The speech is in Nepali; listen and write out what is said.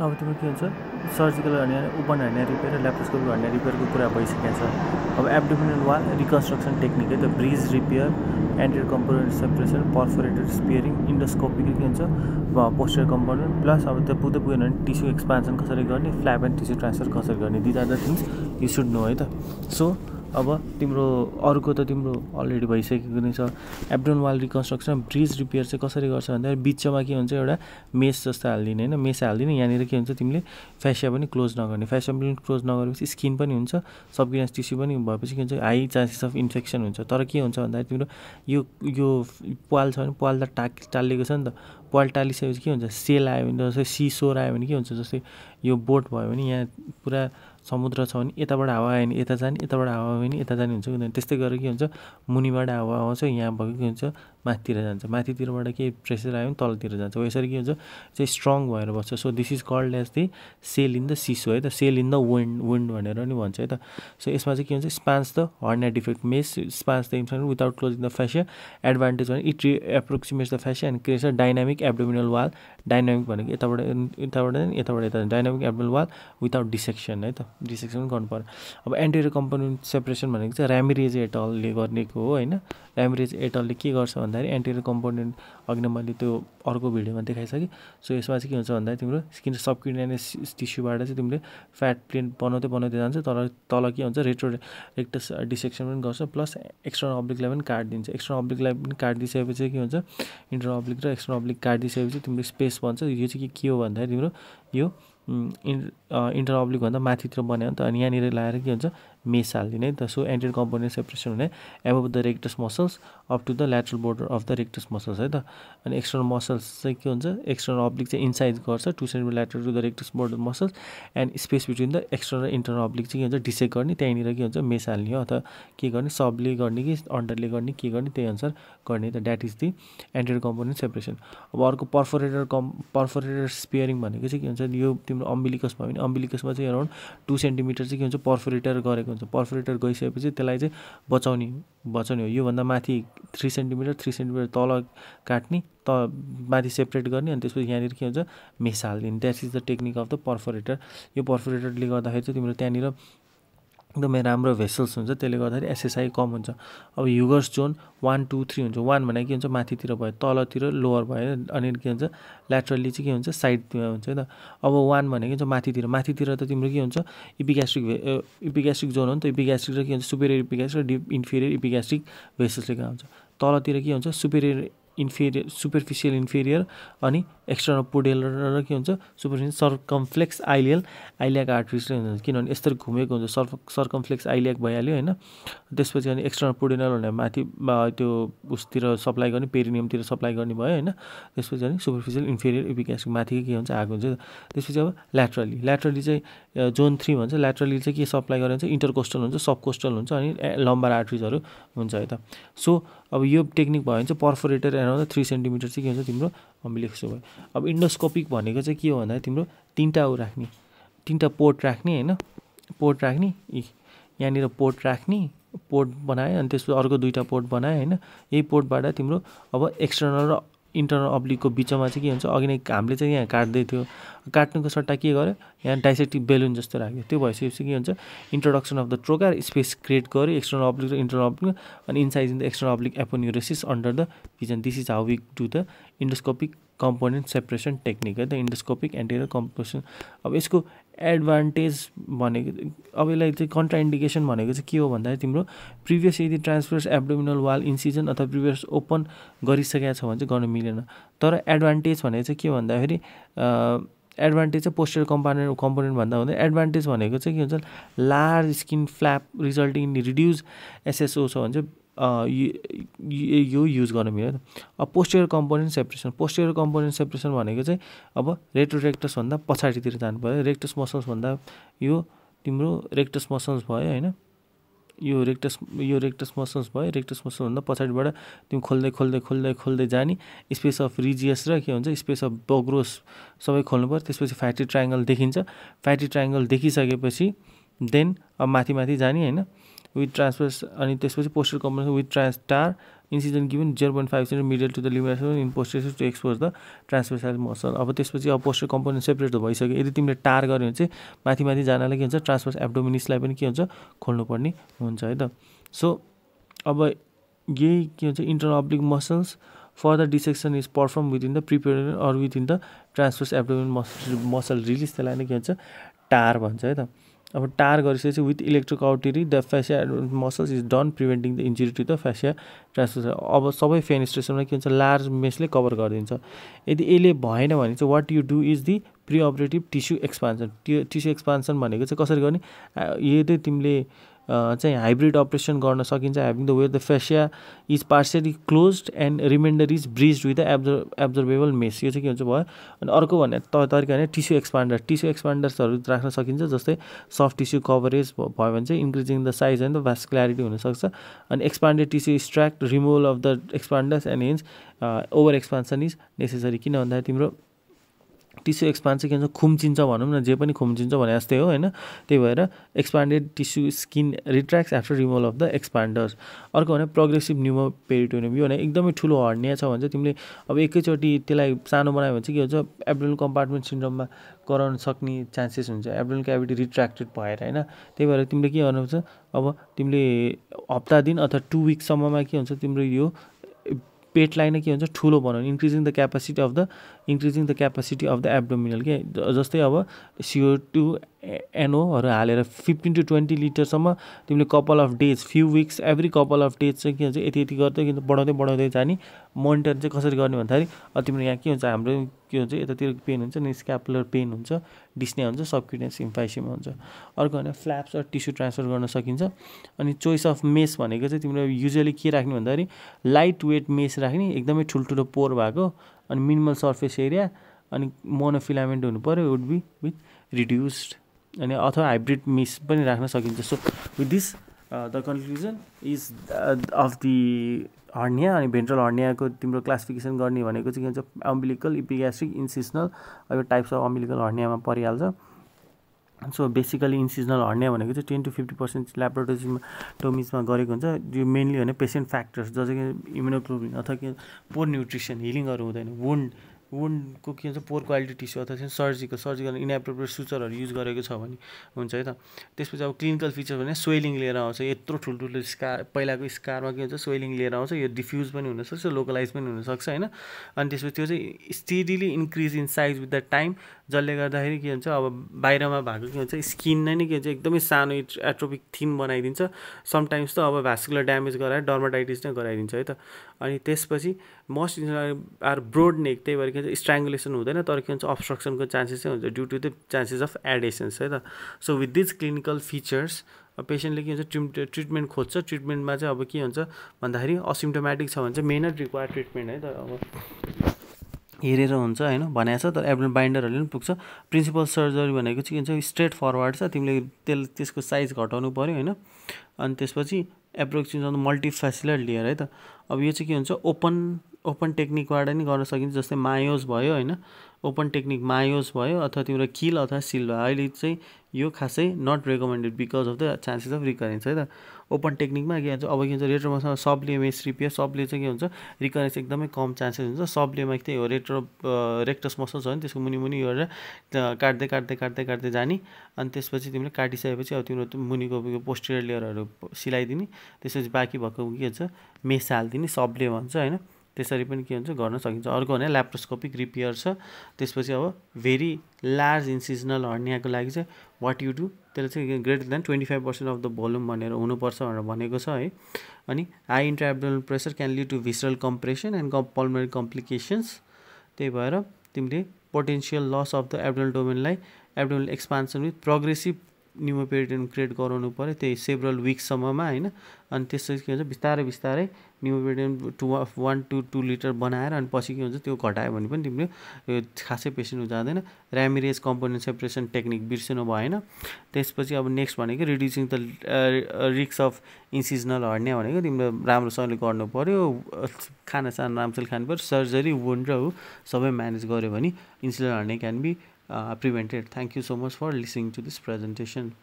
अब तिम्रो के हुन्छ सर्जिकल गर्ने ओपन हार्ने रिपेयर ल्याप्रोस्कोपिक ल्याप्रोस्कोप रिपेयरको कुरा भइसकेको छ अब एब्डोमिनल वाल रिकन्स्ट्रक्सन टेक्निक है त bridge repair anterior component separation perforated sparing endoscopic के हुन्छ पोस्टर कम्पोनेन्ट प्लस अब त्यो पुग्दै पुगेन भने टिस्यु एक्सपान्सन कसरी गर्ने फ्ल्याप एन्ड टिस्यु ट्रान्सफर कसरी गर्ने these are the things you should know है त सो अब तिम्रो अर्को त तिम्रो अलरेडी भइसकेको नै छ abdominal wall reconstruction bridge repair चाहिँ कसरी गर्छ भन्दाखेरि बिचमा के हुन्छ एउटा मेस जस्तो हालिदिने होइन मेस हालिदिने यहाँनिर के हुन्छ तिमीले फेसिया पनि क्लोज नगर्ने फेसिया पनि क्लोज नगरेपछि स्किन पनि हुन्छ सबगिनास टिस्यु पनि भएपछि के हुन्छ हाई चान्सेस अफ इन्फेक्सन हुन्छ तर के हुन्छ भन्दाखेरि तिम्रो यो यो पाल छ भने पाल त टाक टालिएको छ नि त पाल टालिसकेपछि के हुन्छ सेल आयो भने जस्तै सिसोर आयो भने के हुन्छ जस्तै यो बोट भयो भने यहाँ पुरा समुद्र छ भने यताबाट हावा आयो भने यता जाने यताबाट हावा आयो भने यता जाने हुन्छ किनभने त्यस्तै गरेर के हुन्छ मुनिबाट हावा आउँछ यहाँ भयो के हुन्छ माथितिर जान्छ माथितिरबाट केही प्रेसर आयो भने तलतिर जान्छ हो यसरी के हुन्छ चाहिँ स्ट्रङ भएर बस्छ so this is called as the sail in the seesaw है त sail in the wind wind भनेर नि भन्छ है त सो यसमा चाहिँ के हुन्छ spans the hernia defect mesh spans the incision without closing the fascia advantage भने it reapproximates the fascia and creates a dynamic abdominal wall dynamic भनेको यताबाट यताबाट यताबाट यता dynamic able wall without dissection है त डिसेक्सन पनि गर्नु पऱ्यो अब एन्टेरियर कम्पोनेन्ट सेपरेसन भनेको चाहिँ ऱ्यामिरेज एटलले गर्नेको हो होइन ऱ्यामिरेज एटलले के गर्छ भन्दाखेरि एन्टेरियर कम्पोनेन्ट अघि मैले त्यो अर्को भिडियोमा देखाइसकेँ सो यसमा चाहिँ के हुन्छ भन्दाखेरि तिम्रो स्किन सबक्रिनेस टिस्युबाट चाहिँ तिमीले फ्याट प्लेन बनाउँदै बनाउँदै जान्छ तर तल के हुन्छ रेट्रो रेक्टस डिसेक्सन पनि गर्छ प्लस एक्स्ट्रा अब्लिकलाई पनि काटिदिन्छ एक्स्ट्रा अब्लिकलाई पनि काटिदिइसकेपछि के हुन्छ इन्टर अब्लिक र एक्स्ट्रा अब्लिक काटिदिइसकेपछि तिमीले स्पेस भन्छ यो चाहिँ के हो भन्दाखेरि तिम्रो यो इन् इन्टर अब्लिकभन्दा माथितिर बनायो नि त अनि यहाँनिर लगाएर के हुन्छ मेस हालिदिने त सो एन्टेड कम्पोनेन्ट सेपरेसन हुने above the rectus muscles up to the lateral border of the rectus muscles है त अनि एक्सटर्नल मसल्स चाहिँ के हुन्छ एक्सटर्नल अब्लिक चाहिँ इन्साइज गर्छ two centimetre lateral to the rectus border muscles and space between the external internal internal oblique चाहिँ के हुन्छ डिसेक गर्ने त्यहाँनिर के हुन्छ मेस हाल्ने हो अथवा के गर्ने सबले गर्ने कि अन्डरले गर्ने के गर्ने त्यही अनुसार गर्ने त that is the anterior component separation अब अर्को पर्फोरेटर कम् पर्फोरेटर स्पेयरिङ भनेको चाहिँ के हुन्छ यो तिम्रो अम्बिलिकस भयो भने अम्बिलिकसमा चाहिँ एराउन्ड टू सेन्टिमिटर चाहिँ के हुन्छ पर्फोरेटर गरेको हुन्छ पर्फोरेटर गइसकेपछि त्यसलाई चाहिँ बचाउने बचाउने हो योभन्दा माथि थ्री सेन्टिमिटर थ्री सेन्टिमिटर तल काट्ने त माथि सेपरेट गर्ने अनि त्यसपछि यहाँनिर के हुन्छ मेस हालिदिने that is the technique of the perforator यो पर्फोरेटरले गर्दाखेरि चाहिँ तिम्रो त्यहाँनिर एकदमै राम्रो भेसल्स हुन्छ त्यसले गर्दाखेरि एसएसआई कम हुन्छ अब Huger's zone one two three हुन्छ वान भने के हुन्छ माथितिर भयो तलतिर लोवर भयो अनि के हुन्छ ल्याटरली चाहिँ के हुन्छ साइडतिर हुन्छ है त अब वान भने के हुन्छ माथितिर माथितिर त तिम्रो के हुन्छ इपिग्यास्ट्रिक इपिग्यास्ट्रिक जोन हो नि त इपिग्यास्ट्रिक र के हुन्छ सुपेरियर इपिग्यास्ट्रिक र डिप इन्फेरियर इपिग्यास्ट्रिक भेसल्सले कहाँ हुन्छ तलतिर के हुन्छ सुपेरियर इन्फेरियर सुपरफिसियल इन्फेरियर अनि एक्सटर्नल पोडेल र के हुन्छ सुपरफिसियल सर्कम्फ्लेक्स आइलियल आइलियाक आर्ट्रिसले हुन्छ किनभने यस्तरी घुमेको हुन्छ सर्फ सर्कम्फ्लेक्स आइलियाक भइहाल्यो होइन त्यसपछि अनि एक्सटर्नल पोडेनल भने माथि त्यो उसतिर सप्लाई गर्ने पेरिनियमतिर सप्लाई गर्ने भयो होइन त्यसपछि अनि सुपरफिसियल इन्फेरियर इपिक्यासको माथि के हुन्छ आएको हुन्छ त्यसपछि अब ल्याट्रली ल्याट्रली चाहिँ जोन थ्री भन्छ ल्याट्रली चाहिँ के सप्लाई गरेर इन्टरकोस्टल हुन्छ सबकोस्टल हुन्छ अनि लम्बर आर्ट्रिजहरू हुन्छ यता सो अब यो टेक्निक भयो भने चाहिँ पर्फोरेटर बनाएर आउँदा थ्री सेन्टिमिटर चाहिँ के हुन्छ तिम्रो अम्बिलिक्स भयो अब इन्डोस्कोपिक भनेको चाहिँ के हो भन्दाखेरि तिम्रो तिनवटा ऊ राख्ने तिनवटा पोर्ट राख्ने होइन पोर्ट राख्ने यहाँनिर पोर्ट राख्ने पोर्ट बनायो अनि त्यसपछि अर्को दुईवटा पोर्ट बनायो होइन यही पोर्टबाट तिम्रो अब एक्सटर्नल र इन्टर अब्लिकको बिचमा चाहिँ के हुन्छ अघि नै हामीले चाहिँ यहाँ काट्दै थियो काट्नुको सट्टा के गर्यो यहाँ डाइसेक्टिभ बेलुन जस्तो राख्यो त्यो भइसकेपछि के हुन्छ introduction of the trocar space create गर्यो एक्सटर्नल अब्लिक र इन्टरनल अब्लिक अनि incise in the external oblique aponeurosis under the vision this is how we do the endoscopic component separation technique है त इन्डोस्कोपिक एन्टेरियर कम्पोसन अब यसको एडभान्टेज भनेको अब यसलाई चाहिँ कन्ट्राइन्डिकेसन भनेको चाहिँ के हो भन्दाखेरि तिम्रो प्रिभियस यदि ट्रान्सफर्स एब्डोमिनल वाल इन्सिजन अथवा प्रिभियस ओपन गरिसकेको छ भने चाहिँ गर्न मिलेन तर एडभान्टेज भनेको चाहिँ के भन्दाखेरि एडभान्टेज चाहिँ पोस्टर कम्पोनेन्ट कम्पोनेन्ट भन्दा हुँदै एडभान्टेज भनेको चाहिँ के हुन्छ large skin flap resulting in reduce SSO छ भने चाहिँ यो युज गर्नु मिल्यो अब posterior component separation posterior component separation भनेको चाहिँ अब रेटो रेक्टसभन्दा पछाडितिर जानु पऱ्यो रेक्टस मसल्स भन्दा यो तिम्रो रेक्टस मसल्स भयो होइन यो रेक्टस यो रेक्टस मसल्स भयो रेक्टस मसल्सभन्दा पछाडिबाट तिमी खोल्दै खोल्दै खोल्दै खोल्दै जाने स्पेस अफ रिजियस र के हुन्छ स्पेस अफ बग्रोस सबै खोल्नु पऱ्यो त्यसपछि फ्याटी ट्राइङ्गल देखिन्छ फ्याटी ट्राइङ्गल देखिसकेपछि देन अब माथि माथि जाने होइन विथ ट्रान्सफर्स अनि त्यसपछि posterior component with trans transversus incision given zero point five cent middle to the limitation in posterior to expose the transversus muscle अब त्यसपछि अब पोस्टर कम्पोनेन्ट सेपरेट भइसक्यो यदि तिमीले टार गऱ्यो भने चाहिँ माथि माथि जानलाई के हुन्छ ट्रान्सफर्स एब्डोमिनिसलाई पनि के हुन्छ खोल्नुपर्ने हुन्छ है त सो अब यही के हुन्छ internal oblique muscles for the dissection is perform within the prepare or within the transverse abdominal muscle muscle release त्यसलाई नै के हुन्छ टार भन्छ है त अब टार गरिसकेपछि with electric cautery the fascia muscles is done preventing the injury to the fascia transfer अब सबै फेन स्टेसनमा के हुन्छ लार्ज मेसले कभर गरिदिन्छ यदि यसले भएन भने चाहिँ what you do is the preoperative tissue expansion tissue expansion भनेको चाहिँ कसरी गर्ने यदि तिमीले चाहिँ हाइब्रिड अपरेसन गर्न सकिन्छ having the where the fascia is partially closed and reminder is bridge with the absorb absorbable mesh यो चाहिँ के हुन्छ भयो अनि अर्को भन्ने त तरिका भने टिस्यु एक्सपान्डर टिस्यु एक्सपान्डर्सहरू राख्न सकिन्छ जस्तै सफ्ट टिस्यु कभरेज भयो भने चाहिँ increasing the size and the vascularity हुनसक्छ अनि एक्सपान्डेड टिस्यु स्ट्राक्ट removal of the expanders and hence over expansion is necessary किन भन्दाखेरि तिम्रो टिस्यु एक्सपान्ड चाहिँ के भन्छ खुम्चिन्छ भनौँ न जे पनि खुम्चिन्छ भने जस्तै हो होइन त्यही भएर expanded tissue skin retracts after removal of the expanders अर्को भने प्रोग्रेसिभ न्युमो पेरिटोनियम यो भने एकदमै ठुलो हर्निया छ भने चाहिँ तिमीले अब एकैचोटि त्यसलाई सानो बनायो भने चाहिँ के हुन्छ एब्डोल कम्पार्टमेन्ट सिन्ड्रममा गराउन सक्ने चान्सेस हुन्छ एब्डोल क्याभिटी रिट्र्याक्टेड भएर होइन त्यही भएर तिमीले के गर्नुपर्छ अब तिमीले हप्ता दिन अथवा टु विकसम्ममा के हुन्छ तिम्रो यो पेटलाई नै के हुन्छ ठुलो बनाउने increasing the capacity of the increasing the capacity of the abdominal के जस्तै अब सिओ टू एनओहरू हालेर फिफ्टिन टु ट्वेन्टी लिटरसम्म तिमीले couple of days few weeks every couple of days चाहिँ के हुन्छ यति यति गर्दै किन बढाउँदै बढाउँदै जाने मोनिटर चाहिँ कसरी गर्ने भन्दाखेरि अब तिम्रो यहाँ के हुन्छ हाम्रो के हुन्छ यतातिर पेन हुन्छ नि स्क्यापुलर पेन हुन्छ डिस्ने हुन्छ सबक्युटेन्स इम्फाइसिमा हुन्छ अर्को भने फ्ल्याप्स अर टिस्यु ट्रान्सफर गर्न सकिन्छ अनि चोइस अफ मेस भनेको चाहिँ तिम्रो युजली के राख्ने भन्दाखेरि लाइट वेट मेस राख्ने एकदमै ठुल्ठुलो पोर भएको अनि मिनिमल सर्फेस एरिया अनि मोनोफिलामेन्ट हुनु पऱ्यो वुड बी विथ रिड्युस्ड अनि अथवा हाइब्रिड मिस पनि राख्न सकिन्छ so with this the conclusion is of the hernia अनि भेन्ट्रल हर्नियाको तिम्रो क्लासिफिकेसन गर्ने भनेको चाहिँ के भन्छ अम्बिलिकल इपिग्यास्ट्रिक इन्सिजनल अब टाइप्स अफ अम्बिलिकल हर्नियामा परिहाल्छ सो बेसिकली इन्सिजनल हर्निया भनेको चाहिँ टेन टु फिफ्टी पर्सेन्ट ल्याब्रोटोजीमा टोमिजमा गरेको हुन्छ यो मेनली भने पेसेन्ट फ्याक्टर्स जस्तै कि इम्युनोक्लोबिन अथवा पोर न्युट्रिसन हिलिङहरू हुँदैन वुन्ड वुन्डको के भन्छ पोर क्वालिटी टिस्यु अथवा चाहिँ सर्जिकल सर्जिकल इनएप्रोप्रिएट सुचरहरू युज गरेको छ भने हुन्छ है त त्यसपछि अब क्लिनिकल फिचर भने स्वेलिङ लिएर आउँछ यत्रो ठुल्ठुलो स्कार पहिलाको स्कारमा के हुन्छ स्वेलिङ लिएर आउँछ यो डिफ्युज पनि हुनसक्छ लोकलाइज पनि हुनसक्छ होइन अनि त्यसपछि त्यो चाहिँ steadily increase in size with the time जसले गर्दाखेरि के हुन्छ अब बाहिरमा भएको के हुन्छ स्किन नै के हुन्छ एकदमै सानो एट्रोपिक थिन बनाइदिन्छ समटाइम्स त अब भास्कुलर ड्यामेज गराएर डर्माटाइटिस नै गराइदिन्छ है त अनि त्यसपछि मस्ट आर ब्रोड नेक त्यही भएर के भन्छ स्ट्राङ्गुलेसन हुँदैन तर के भन्छ अब्सट्रक्सनको चान्सेस चाहिँ हुन्छ due to the chances of adhesions है त so with this clinical features पेसेन्टले के हुन्छ ट्रिम ट्रिटमेन्ट खोज्छ ट्रिटमेन्टमा चाहिँ अब के हुन्छ भन्दाखेरि असिम्टोमेटिक छ भने चाहिँ मेन रिक्वायर ट्रिटमेन्ट है त अब हेरेर हुन्छ होइन भनेको छ तर एब्डोम बाइन्डरहरूले पनि पुग्छ प्रिन्सिपल सर्जरी भनेको चाहिँ के हुन्छ स्ट्रेट फरवर्ड छ तिमीले त्यसले त्यसको साइज घटाउनु पऱ्यो होइन अनि त्यसपछि एप्रोक्सिमेसन मल्टिफेसिलर लेयर है त अब यो चाहिँ के हुन्छ ओपन ओपन टेक्निकबाट नि गर्न सकिन्छ जस्तै मायोज भयो होइन ओपन टेक्निक मायोज भयो अथवा तिम्रो किल अथवा सिल भयो अहिले चाहिँ यो खासै not recommended because of the chances of recurrence है त ओपन टेक्निकमा के भन्छ अब के हुन्छ रेट्रोमा सबले मेस रिपियो सबले चाहिँ के हुन्छ रिकरेन्स एकदमै कम चान्सेस हुन्छ सबलेमा त्यही हो रेट्रो रेक्टस मसल छ नि त्यसको मुनि मुनि गरेर काट्दै काट्दै काट्दै काट्दै जाने अनि त्यसपछि तिमीले काटिसकेपछि अब तिम्रो मुनिको पोस्टेरियर लेयरहरू सिलाइदिने त्यसपछि बाँकी भएको के हुन्छ मेस हालिदिने सबले भन्छ होइन त्यसरी पनि के हुन्छ गर्न सकिन्छ अर्को भने ल्याप्रोस्कोपिक रिपेयर छ त्यसपछि अब भेरी लार्ज इन्सिजनल हर्नियाको लागि चाहिँ वाट यु डु त्यसले चाहिँ greater than twenty five percent of the volume भनेर हुनुपर्छ भनेर भनेको छ है अनि high intraabdominal pressure can lead to visceral compression and कम पल्मरी कम्प्लिकेसन्स त्यही भएर तिमीले potential loss of the abdominal डोमेनलाई abdominal expansion with progressive pneumoperitoneum create गराउनु पऱ्यो त्यही सेभरल विक्ससम्ममा होइन अनि त्यसपछि के हुन्छ बिस्तारै बिस्तारै pneumoperitoneum to one two two litre बनाएर अनि पछि के हुन्छ त्यो घटायो भने पनि तिमीले यो खासै पेसेन्ट जाँदैन ऱ्यामिरेज कम्पोनेन्ट सेपरेसन टेक्निक बिर्सिनु भएन त्यसपछि अब नेक्स्ट भनेको रिड्युसिङ द रिक्स अफ इन्सिजनल हर्ने भनेको तिम्रो राम्रोसँगले गर्नु पऱ्यो खानासाना राम्रोसँगले खानु पऱ्यो सर्जरी वुन्ड र हो सबै म्यानेज गऱ्यो भने incisional hernia can be uh, prevented. Thank you so much for listening to this presentation.